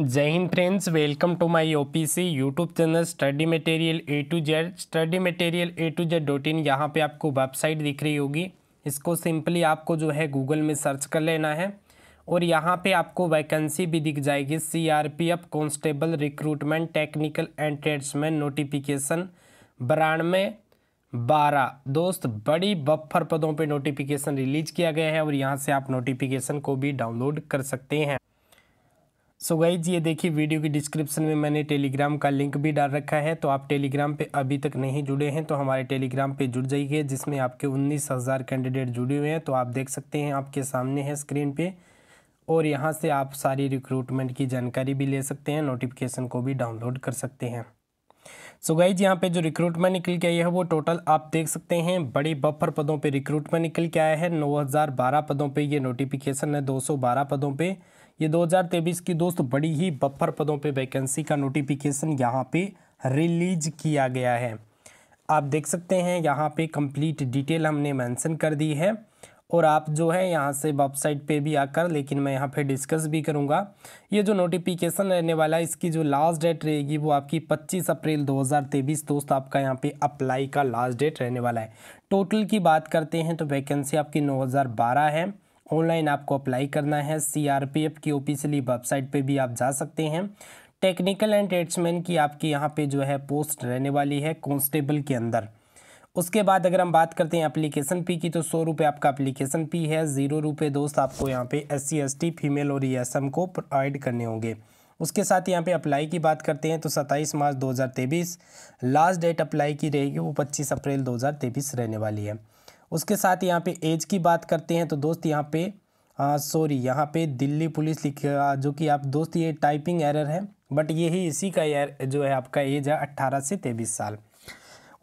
जय हिंद friends welcome to my OPC YouTube channel study material A to Z study material A to Z dot in यहाँ पर आपको website दिख रही होगी इसको सिंपली आपको जो है गूगल में सर्च कर लेना है और यहाँ पे आपको वैकेंसी भी दिख जाएगी C R P F constable recruitment technical and tradesman notification में बारह दोस्त बड़ी बफर पदों पे नोटिफिकेशन रिलीज किया गया है और यहाँ से आप नोटिफिकेशन को भी डाउनलोड कर सकते हैं सो so गाइज ये देखिए वीडियो की डिस्क्रिप्शन में मैंने टेलीग्राम का लिंक भी डाल रखा है तो आप टेलीग्राम पे अभी तक नहीं जुड़े हैं तो हमारे टेलीग्राम पे जुड़ जाइए जिसमें आपके उन्नीस हज़ार कैंडिडेट जुड़े हुए हैं तो आप देख सकते हैं आपके सामने है स्क्रीन पे और यहाँ से आप सारी रिक्रूटमेंट की जानकारी भी ले सकते हैं नोटिफिकेशन को भी डाउनलोड कर सकते हैं सो so गाइज यहाँ पे जो रिक्रूटमेंट निकल के आई है वो टोटल आप देख सकते हैं बड़ी बफर पदों पे रिक्रूटमेंट निकल के आया है 9012 पदों पे ये नोटिफिकेशन है 212 पदों पे ये 2023 की दोस्त बड़ी ही बफर पदों पे वैकेंसी का नोटिफिकेशन यहाँ पे रिलीज किया गया है आप देख सकते हैं यहाँ पे कंप्लीट डिटेल हमने मेंशन कर दी है और आप जो है यहाँ से वेबसाइट पे भी आकर लेकिन मैं यहाँ पे डिस्कस भी करूँगा ये जो नोटिफिकेशन रहने वाला है इसकी जो लास्ट डेट रहेगी वो आपकी 25 अप्रैल 2023 दोस्त आपका यहाँ पे अप्लाई का लास्ट डेट रहने वाला है टोटल की बात करते हैं तो वैकेंसी आपकी 9012 है ऑनलाइन आपको अप्लाई करना है सीआरपीएफ की ऑफिशियली वेबसाइट पे भी आप जा सकते हैं टेक्निकल एंड ट्रेड्समैन की आपकी यहाँ पे जो है पोस्ट रहने वाली है कॉन्स्टेबल के अंदर उसके बाद अगर हम बात करते हैं एप्लीकेशन फ़ी की तो सौ रुपये आपका एप्लीकेशन फ़ी है ज़ीरो रुपये दोस्त आपको यहाँ पे S C S T female और ई एस एम को प्रोवाइड करने होंगे उसके साथ यहाँ पे अप्लाई की बात करते हैं तो 27 मार्च 2023 लास्ट डेट अप्लाई की रहेगी वो 25 अप्रैल 2023 रहने वाली है उसके साथ यहाँ पे एज की बात करते हैं तो दोस्त यहाँ पे सॉरी यहाँ पे दिल्ली पुलिस लिखा जो कि आप दोस्त ये टाइपिंग एरर है बट यही इसी का एर जो है आपका एज है अट्ठारह से तेईस साल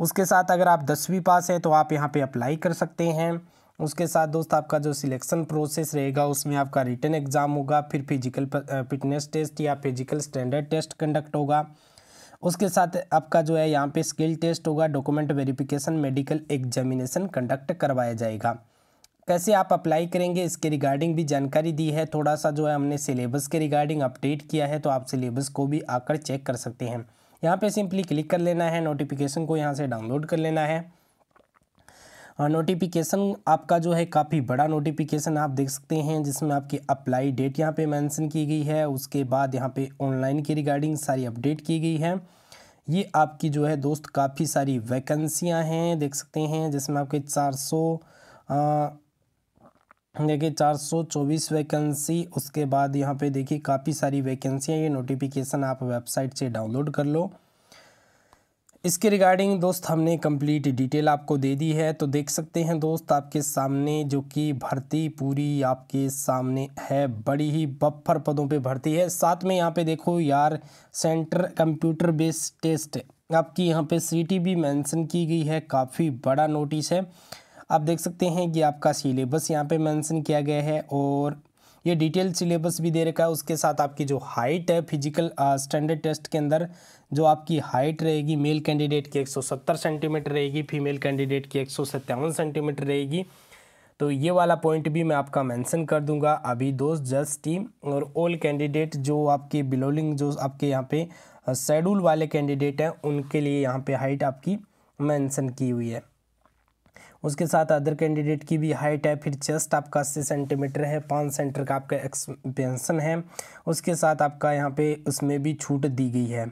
उसके साथ अगर आप दसवीं पास हैं तो आप यहाँ पे अप्लाई कर सकते हैं उसके साथ दोस्त आपका जो सिलेक्शन प्रोसेस रहेगा उसमें आपका रिटर्न एग्ज़ाम होगा फिर फिजिकल फिटनेस टेस्ट या फिजिकल स्टैंडर्ड टेस्ट कंडक्ट होगा उसके साथ आपका जो है यहाँ पे स्किल टेस्ट होगा document verification medical examination conduct करवाया जाएगा कैसे आप अप्लाई करेंगे इसके रिगार्डिंग भी जानकारी दी है थोड़ा सा जो है हमने सिलेबस के रिगार्डिंग अपडेट किया है तो आप सिलेबस को भी आकर चेक कर सकते हैं यहाँ पे सिंपली क्लिक कर लेना है नोटिफिकेशन को यहाँ से डाउनलोड कर लेना है नोटिफिकेशन हाँ, आपका जो है काफ़ी बड़ा नोटिफिकेशन आप देख सकते हैं जिसमें आपकी अप्लाई डेट यहाँ पे मेंशन की गई है उसके बाद यहाँ पे ऑनलाइन की रिगार्डिंग सारी अपडेट की गई है ये आपकी जो है दोस्त काफ़ी सारी वैकेंसियाँ हैं देख सकते हैं जिसमें आपके चार सौ देखिए चार सौ चौबीस वैकेंसी उसके बाद यहाँ पे देखिए काफ़ी सारी वैकेंसियाँ ये नोटिफिकेशन आप वेबसाइट से डाउनलोड कर लो इसके रिगार्डिंग दोस्त हमने कंप्लीट डिटेल आपको दे दी है तो देख सकते हैं दोस्त आपके सामने जो कि भर्ती पूरी आपके सामने है बड़ी ही बफर पदों पे भर्ती है साथ में यहाँ पे देखो यार सेंटर कंप्यूटर बेस्ड टेस्ट आपकी यहाँ पे सीटी भी मेंशन की गई है काफ़ी बड़ा नोटिस है आप देख सकते हैं कि आपका सिलेबस यहाँ पे मेंशन किया गया है और ये डिटेल सिलेबस भी दे रखा है उसके साथ आपकी जो हाइट है फिजिकल स्टैंडर्ड टेस्ट के अंदर जो आपकी हाइट रहेगी मेल कैंडिडेट की 170 सेंटीमीटर रहेगी फीमेल कैंडिडेट की एक सेंटीमीटर रहेगी तो ये वाला पॉइंट भी मैं आपका मेंशन कर दूंगा अभी दोस्त जस्ट टीम और ऑल कैंडिडेट जो आपके बिलोलिंग जो आपके यहाँ पे शेड्यूल वाले कैंडिडेट हैं उनके लिए यहाँ पे हाइट आपकी मेंशन की हुई है उसके साथ अदर कैंडिडेट की भी हाइट है फिर चेस्ट आपका अस्सी सेंटीमीटर है पाँच सेंटर का आपका एक्सपेंसन है उसके साथ आपका यहाँ पे उसमें भी छूट दी गई है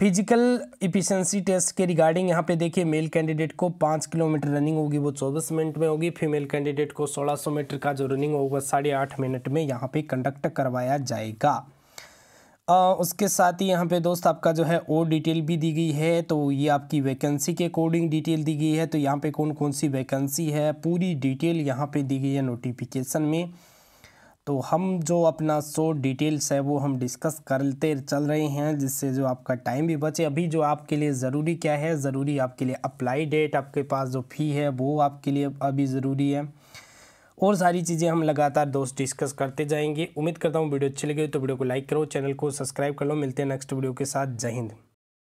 फिजिकल इफिशेंसी टेस्ट के रिगार्डिंग यहाँ पे देखिए मेल कैंडिडेट को पाँच किलोमीटर रनिंग होगी वो चौबीस मिनट में होगी फीमेल कैंडिडेट को सोलह सौ मीटर का जो रनिंग होगा साढ़े आठ मिनट में यहाँ पे कंडक्ट करवाया जाएगा आ, उसके साथ ही यहाँ पे दोस्त आपका जो है और डिटेल भी दी गई है तो ये आपकी वैकेंसी के अकॉर्डिंग डिटेल दी गई है तो यहाँ पे कौन कौन सी वैकेंसी है पूरी डिटेल यहाँ पे दी गई है नोटिफिकेशन में तो हम जो अपना सो डिटेल्स है वो हम डिस्कस करते चल रहे हैं जिससे जो आपका टाइम भी बचे अभी जो आपके लिए ज़रूरी क्या है ज़रूरी आपके लिए अप्लाई डेट आपके पास जो फ़ी है वो आपके लिए अभी ज़रूरी है और सारी चीज़ें हम लगातार दोस्त डिस्कस करते जाएंगे उम्मीद करता हूँ वीडियो अच्छी लगी तो वीडियो को लाइक करो चैनल को सब्सक्राइब कर लो मिलते हैं नेक्स्ट वीडियो के साथ जय हिंद